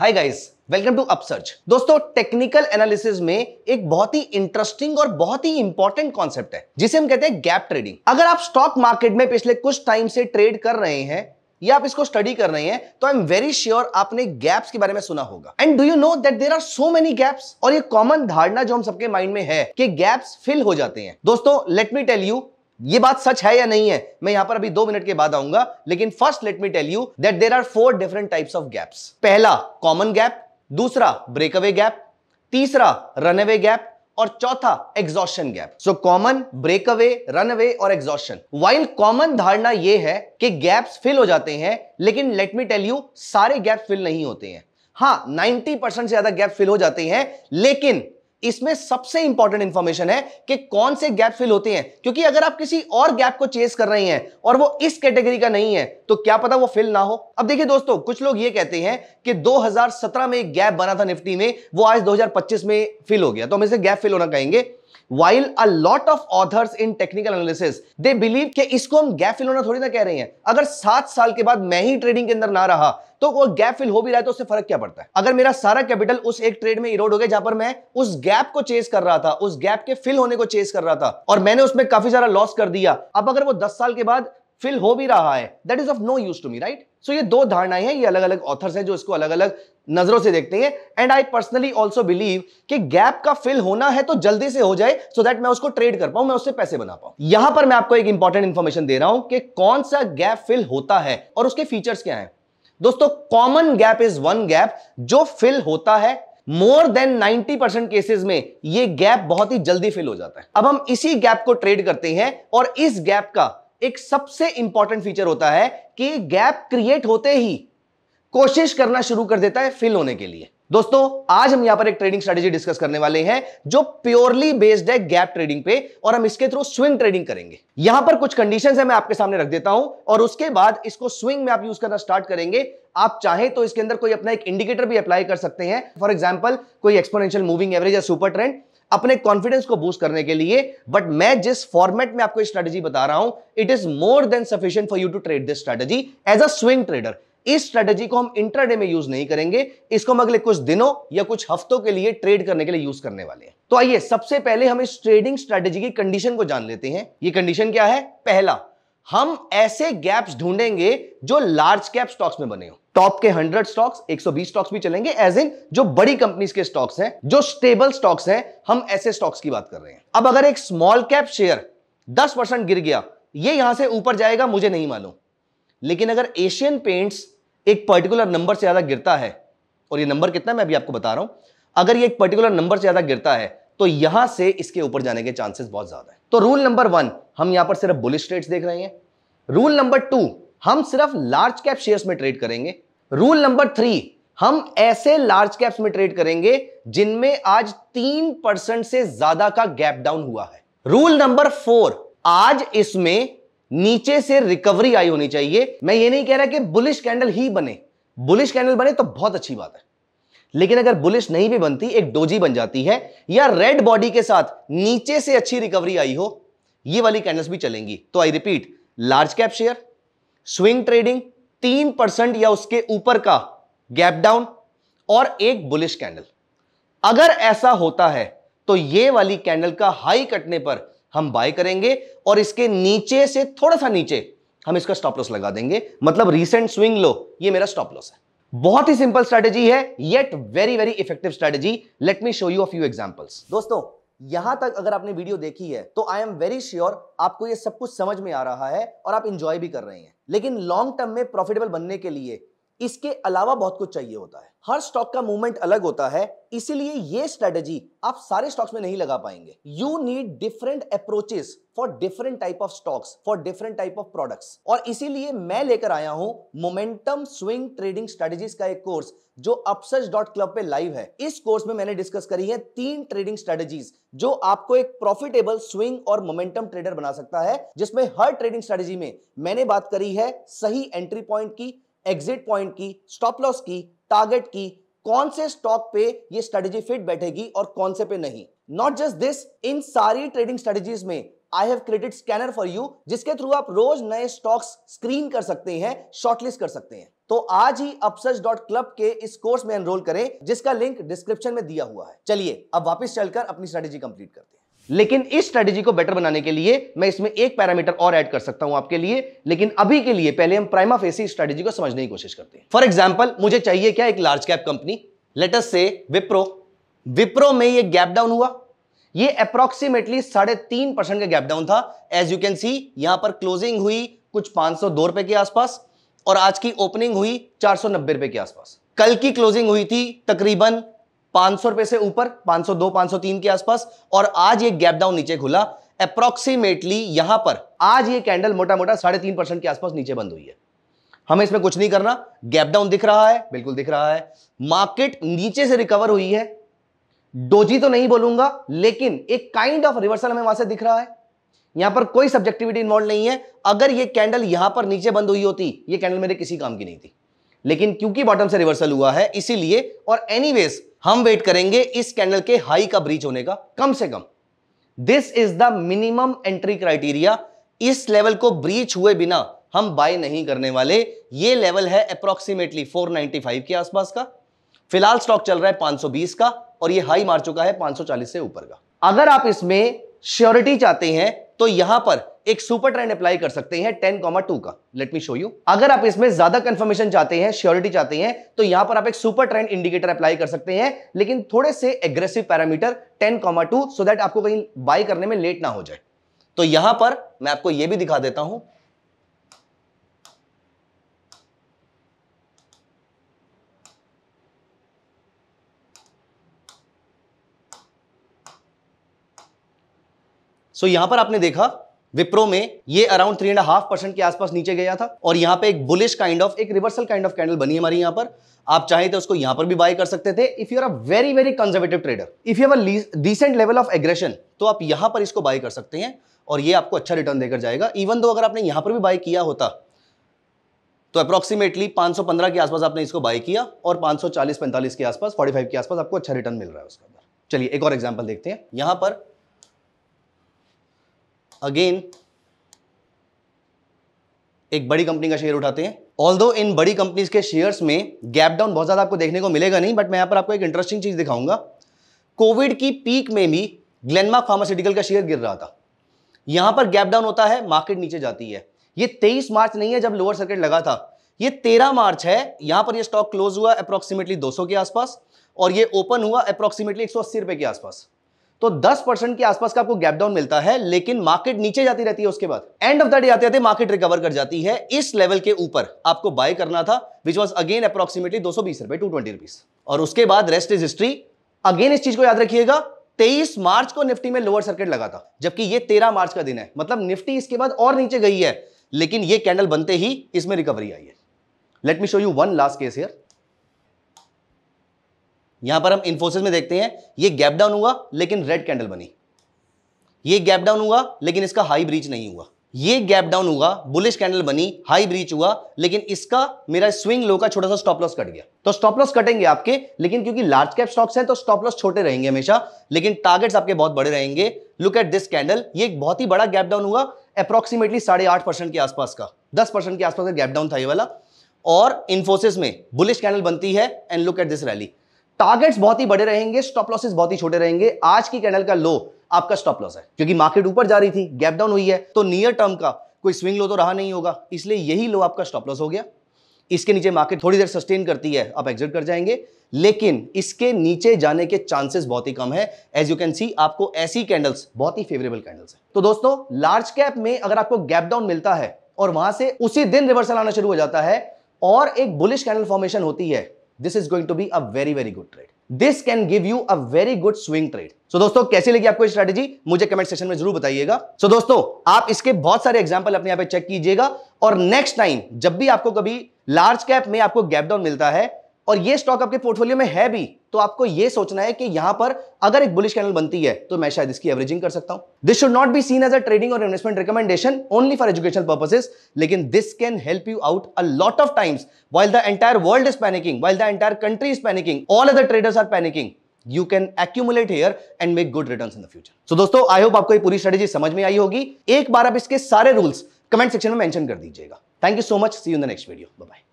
hi guys welcome to upsurge दोस्तों technical analysis में एक बहुत ही इंटरेस्टिंग और बहुत ही इंपॉर्टेंट कॉन्सेप्ट है जिसे हम कहते हैं गैप ट्रेडिंग अगर आप स्टॉक मार्केट में पिछले कुछ टाइम से ट्रेड कर रहे हैं या आप इसको स्टडी कर रहे हैं तो आई एम वेरी श्योर आपने गैप्स के बारे में सुना होगा and do you know that there are so many gaps और ये कॉमन धारणा जो हम सबके माइंड में है कि गैप्स फिल हो जाते हैं दोस्तों लेट मी टेल यू ये बात सच है या नहीं है मैं यहां पर अभी दो मिनट के बाद आऊंगा लेकिन first let me tell you that there are four different types of gaps पहला कॉमन गैप दूसरा ब्रेकअवे गैप तीसरा रन अवे गैप और चौथा exhaustion gap so common breakaway away और एग्जॉशन वाइल कॉमन धारणा यह है कि गैप्स फिल हो जाते हैं लेकिन लेट मी टेल यू सारे गैप फिल नहीं होते हैं हाँ 90 परसेंट से ज्यादा गैप फिल हो जाते हैं लेकिन इसमें सबसे इंपॉर्टेंट इंफॉर्मेशन है कि कौन से गैप फिल होते हैं क्योंकि अगर आप किसी और गैप को चेस कर रहे हैं और वो इस कैटेगरी का नहीं है तो क्या पता वो फिल ना हो अब देखिए दोस्तों कुछ लोग ये कहते हैं कि 2017 में एक गैप बना था निफ्टी में वो आज 2025 में फिल हो गया तो हम इसे गैप फिल होना कहेंगे while a lot of authors in technical analysis they believe के इसको हम गैप फिल होना थोड़ी ना कह रहे हैं अगर सात साल के बाद मैं ही ट्रेडिंग के अंदर ना रहा तो वो गैप फिल हो भी रहा है तो उससे फर्क क्या पड़ता है अगर मेरा सारा कैपिटल उस एक ट्रेड में इरोड हो गया जहां पर मैं उस गैप को चेस कर रहा था उस गैप के फिल होने को चेस कर रहा था और मैंने उसमें काफी सारा लॉस कर दिया अब अगर वो दस साल के बाद फिल हो भी रहा है that is of no use to me right so ये दो धारणाएं हैं ये अलग अलग ऑथर्स हैं जो इसको अलग अलग नजरों से देखते हैं and I personally also believe कि गैप का फिल होना है तो जल्दी से हो जाए सो so दैट मैं उसको ट्रेड कर पाऊं मैं उससे पैसे बना पाऊं यहां पर मैं आपको एक इंपॉर्टेंट इंफॉर्मेशन दे रहा हूं कि कौन सा गैप फिल होता है और उसके फीचर्स क्या है दोस्तों common gap is one gap जो फिल होता है मोर देन 90 परसेंट केसेज में ये गैप बहुत ही जल्दी फिल हो जाता है अब हम इसी गैप को ट्रेड करते हैं और इस गैप का एक सबसे इंपॉर्टेंट फीचर होता है कि गैप क्रिएट होते ही कोशिश करना शुरू कर देता है फिल होने के लिए दोस्तों आज हम यहां पर एक ट्रेडिंग स्ट्रेटेजी डिस्कस करने वाले हैं जो प्योरली बेस्ड है गैप ट्रेडिंग पे और हम इसके थ्रू स्विंग ट्रेडिंग करेंगे यहां पर कुछ कंडीशंस है मैं आपके सामने रख देता हूं और उसके बाद इसको स्विंग में आप यूज करना स्टार्ट करेंगे आप चाहे तो इसके अंदर कोई अपना एक इंडिकेटर भी अप्लाई कर सकते हैं फॉर एग्जाम्पल कोई एक्सपोनेंशियल मूविंग एवरेज या सुपर ट्रेंड अपने कॉन्फिडेंस को बूस्ट करने के लिए बट मैं जिस फॉर्मेट में आपको स्ट्रेटेजी बता रहा हूं it is more than sufficient for you to trade this strategy as a swing trader इस स्ट्रेटेजी को हम इंटरडे में यूज नहीं करेंगे इसको हम अगले कुछ दिनों या कुछ हफ्तों के लिए ट्रेड करने के लिए यूज करने वाले हैं तो आइए सबसे पहले हम इस ट्रेडिंग स्ट्रेटेजी की कंडीशन को जान लेते हैं ये कंडीशन क्या है पहला हम ऐसे गैप्स ढूंढेंगे जो लार्ज कैप स्टॉक्स में बने हो टॉप के 100 स्टॉक्स 120 स्टॉक्स भी चलेंगे एज इन जो बड़ी कंपनीज के स्टॉक्स हैं जो स्टेबल स्टॉक्स हैं हम ऐसे स्टॉक्स की बात कर रहे हैं अब अगर एक स्मॉल कैप शेयर 10 परसेंट गिर गया ये यहां से ऊपर जाएगा मुझे नहीं मालूम लेकिन अगर एशियन पेंट्स एक पर्टिकुलर नंबर से ज्यादा गिरता है और ये नंबर कितना मैं अभी आपको बता रहा हूं अगर ये एक पर्टिकुलर नंबर से ज्यादा गिरता है तो यहां से इसके ऊपर जाने के चांसेस बहुत ज्यादा है तो रूल नंबर वन हम यहां पर सिर्फ बुलिश ट्रेड देख रहे हैं रूल नंबर टू हम सिर्फ लार्ज कैप शेयर्स में ट्रेड करेंगे रूल नंबर थ्री हम ऐसे लार्ज कैप्स में ट्रेड करेंगे जिनमें आज तीन परसेंट से ज्यादा का गैप डाउन हुआ है रूल नंबर फोर आज इसमें नीचे से रिकवरी आई होनी चाहिए मैं ये नहीं कह रहा कि बुलिश कैंडल ही बने बुलिश कैंडल बने तो बहुत अच्छी बात है लेकिन अगर बुलिश नहीं भी बनती एक डोजी बन जाती है या रेड बॉडी के साथ नीचे से अच्छी रिकवरी आई हो ये वाली कैंडल्स भी चलेंगी तो I repeat large cap share swing trading तीन परसेंट या उसके ऊपर का गैप डाउन और एक बुलिश कैंडल अगर ऐसा होता है तो ये वाली कैंडल का हाई कटने पर हम बाय करेंगे और इसके नीचे से थोड़ा सा नीचे हम इसका स्टॉप लॉस लगा देंगे मतलब रीसेंट स्विंग लो ये मेरा स्टॉप लॉस है बहुत ही सिंपल स्ट्रेटेजी है yet very very effective strategy let me show you a few examples दोस्तों यहां तक अगर आपने वीडियो देखी है तो आई एम वेरी श्योर आपको ये सब कुछ समझ में आ रहा है और आप इंजॉय भी कर रहे हैं लेकिन लॉन्ग टर्म में प्रॉफिटेबल बनने के लिए इसके अलावा बहुत कुछ चाहिए होता है हर स्टॉक का मूवमेंट अलग होता है इसीलिए ये स्ट्रेटेजी आप सारे स्टॉक्स में नहीं लगा पाएंगे you need different approaches for different type of stocks for different type of products और इसीलिए मैं लेकर आया हूं मोमेंटम स्विंग ट्रेडिंग स्ट्रेटेजीज का एक कोर्स जो अपसर्च डॉट क्लब पे लाइव है इस कोर्स में मैंने डिस्कस करी है तीन ट्रेडिंग स्ट्रेटेजीज जो आपको एक प्रॉफिटेबल स्विंग और मोमेंटम ट्रेडर बना सकता है जिसमें हर ट्रेडिंग स्ट्रेटेजी में मैंने बात करी है सही एंट्री पॉइंट की एग्जिट पॉइंट की स्टॉप लॉस की टारगेट की कौन से स्टॉक पे ये स्ट्रेटेजी फिट बैठेगी और कौन से पे नहीं नॉट जस्ट दिस इन सारी ट्रेडिंग स्ट्रेटेजीज में I have credit scanner for you जिसके थ्रू आप रोज नए स्टॉक्स स्क्रीन कर सकते हैं शॉर्टलिस्ट कर सकते हैं तो आज ही अपसर्च डॉट क्लब के इस कोर्स में एनरोल करें जिसका लिंक डिस्क्रिप्शन में दिया हुआ है चलिए अब वापस चलकर अपनी स्ट्रेटेजी कंप्लीट करते हैं लेकिन इस स्ट्रेटेजी को बेटर बनाने के लिए मैं इसमें एक पैरामीटर और ऐड कर सकता हूं आपके लिए लेकिन अभी के लिए पहले हम प्राइमा फेसी स्ट्रेटेजी को समझने की कोशिश करते हैं फॉर एग्जाम्पल मुझे चाहिए क्या एक large cap company let's say Wipro Wipro में ये गैप डाउन हुआ ये अप्रोक्सीमेटली साढ़े तीन परसेंट का गैपडाउन था एज यू कैन सी यहां पर क्लोजिंग हुई कुछ पांच सौ दो रुपए के आसपास और आज की ओपनिंग हुई चार सौ नब्बे रुपए के आसपास कल की क्लोजिंग हुई थी तकरीबन पांच रुपए से ऊपर 502 503 के आसपास और आज ये गैप डाउन नीचे खुला अप्रोक्सीमेटली यहां पर आज ये कैंडल मोटा मोटा साढ़े तीन परसेंट के आसपास नीचे बंद हुई है हमें इसमें कुछ नहीं करना गैप डाउन दिख रहा है बिल्कुल दिख रहा है मार्केट नीचे से रिकवर हुई है डोजी तो नहीं बोलूंगा लेकिन एक काइंड ऑफ रिवर्सल हमें वहां से दिख रहा है यहां पर कोई सब्जेक्टिविटी इन्वॉल्व नहीं है अगर ये कैंडल यहां पर नीचे बंद हुई होती ये कैंडल मेरे किसी काम की नहीं थी लेकिन क्योंकि बॉटम से रिवर्सल हुआ है इसीलिए और एनीवेज हम वेट करेंगे इस कैंडल के हाई का ब्रीच होने का कम से कम this is the minimum entry criteria इस लेवल को ब्रीच हुए बिना हम बाय नहीं करने वाले ये लेवल है अप्रोक्सीमेटली 495 के आसपास का फिलहाल स्टॉक चल रहा है 520 का और ये हाई मार चुका है 540 से ऊपर का अगर आप इसमें श्योरिटी चाहते हैं तो यहां पर एक सुपर ट्रेंड अप्लाई कर सकते हैं टेन कॉमा टू का लेट मी शो यू अगर आप इसमें ज्यादा कंफर्मेशन चाहते हैं श्योरिटी चाहते हैं तो यहां पर आप एक सुपर ट्रेंड इंडिकेटर अप्लाई कर सकते हैं लेकिन थोड़े से aggressive parameter ten comma two so that आपको कहीं बाय करने में लेट ना हो जाए तो यहां पर मैं आपको यह भी दिखा देता हूं सो so, यहां पर आपने देखा विप्रो में ये around three and half percent के आसपास नीचे गया था और यहाँ पे एक बुलिश काइंड ऑफ एक रिवर्सल काइंड ऑफ कैंडल बनी हमारी यहाँ पर आप चाहे तो उसको यहाँ पर भी बाय कर सकते थे if you are a very very conservative trader if you decent level of aggression तो आप यहाँ पर इसको बाय कर सकते हैं और ये आपको अच्छा रिटर्न देकर जाएगा इवन दो अगर आपने यहाँ पर भी बाय किया होता तो अप्रॉक्सीमेटली 515 के आसपास आपने इसको बाय किया और 540-45 के आसपास 45 के आसपास आपको अच्छा रिटर्न मिल रहा है उसका चलिए एक और एग्जाम्पल देखते हैं यहाँ पर अगेन एक बड़ी कंपनी का शेयर उठाते हैं ऑल दो इन बड़ी कंपनीज के शेयर्स में गैप डाउन बहुत ज़्यादा आपको देखने को मिलेगा नहीं बट मैं यहां पर आपको एक इंटरेस्टिंग चीज़ दिखाऊंगा कोविड की पीक में भी ग्लेनमार्क फार्मास्यूटिकल का शेयर गिर रहा था यहां पर गैप डाउन होता है मार्केट नीचे जाती है ये तेईस मार्च नहीं है जब लोअर सर्किट लगा था ये तेरह मार्च है यहां पर ये स्टॉक क्लोज हुआ अप्रोक्सीमेटली 200 के आसपास और ये ओपन हुआ अप्रोक्सीमेटली 180 रुपए के आसपास तो 10 परसेंट के आसपास का आपको गैप डाउन मिलता है लेकिन मार्केट नीचे जाती रहती है उसके बाद एंड ऑफ द डे आते आते मार्केट रिकवर कर जाती है इस लेवल के ऊपर आपको बाय करना था विच वॉज अगेन अप्रोक्सीमेटली दो सौ बीस रुपए टू ट्वेंटी और उसके बाद रेस्ट इज हिस्ट्री अगेन इस चीज को याद रखिएगा 23 मार्च को निफ्टी में लोअर सर्किट लगा था जबकि ये 13 मार्च का दिन है मतलब निफ्टी इसके बाद और नीचे गई है लेकिन ये कैंडल बनते ही इसमें रिकवरी आई है let me show you one last case here यहां पर हम इन्फोसिस में देखते हैं ये गैप डाउन हुआ लेकिन रेड कैंडल बनी ये गैप डाउन हुआ लेकिन इसका हाई ब्रीच नहीं हुआ ये गैप डाउन हुआ बुलिश कैंडल बनी हाई ब्रीच हुआ लेकिन इसका मेरा स्विंग लो का छोटा सा स्टॉप लॉस कट गया तो स्टॉप लॉस कटेंगे आपके लेकिन क्योंकि लार्ज कैप स्टॉक्स हैं तो स्टॉप लॉस छोटे रहेंगे हमेशा लेकिन टारगेट्स आपके बहुत बड़े रहेंगे लुक एट दिस कैंडल ये बहुत ही बड़ा गैप डाउन हुआ अप्रॉक्सीमेटली साढ़े आठ परसेंट के आसपास का दस परसेंट के आसपास का गैप डाउन था ये वाला और इन्फोसिस में बुलिश कैंडल बनती है and look at this rally targets बहुत ही बड़े रहेंगे स्टॉप लॉसेस बहुत ही छोटे रहेंगे आज की कैंडल का लो आपका स्टॉप लॉस है क्योंकि मार्केट ऊपर जा रही थी गैप डाउन हुई है तो नियर टर्म का कोई स्विंग लो तो रहा नहीं होगा इसलिए यही लो आपका स्टॉप लॉस हो गया इसके नीचे मार्केट थोड़ी देर सस्टेन करती है आप एग्जिट कर जाएंगे लेकिन इसके नीचे जाने के चांसेस बहुत ही कम है एज यू कैन सी आपको ऐसी कैंडल्स बहुत ही फेवरेबल कैंडल्स है तो दोस्तों लार्ज कैप में अगर आपको गैप डाउन मिलता है और वहां से उसी दिन रिवर्सल आना शुरू हो जाता है और एक बुलिश कैंडल फॉर्मेशन होती है this is going to be a very very good trade this can give you a very good swing trade so दोस्तों कैसी लगी आपको स्ट्रेटेजी मुझे कमेंट सेक्शन में जरूर बताइएगा सो so दोस्तों आप इसके बहुत सारे एग्जाम्पल अपने यहां पे चेक कीजिएगा और नेक्स्ट टाइम जब भी आपको कभी लार्ज कैप में आपको गैप डाउन मिलता है और ये स्टॉक आपके पोर्टफोलियो में है भी तो आपको ये सोचना है कि यहां पर अगर एक बुलिश कैनल बनती है तो मैं शायद इसकी एवरेजिंग कर सकता हूं this should not be seen as a trading और investment recommendation only for education purposes लेकिन this can help you out a lot of times while the entire world is panicking while the entire country is panicking all other traders are panicking you can accumulate here and make good return in the future so दोस्तों I hope आपको ये पूरी strategy समझ में आई होगी एक बार आप इसके सारे रूल्स कमेंट सेक्शन में मेंशन कर दीजिएगा thank you so much see you in the next video bye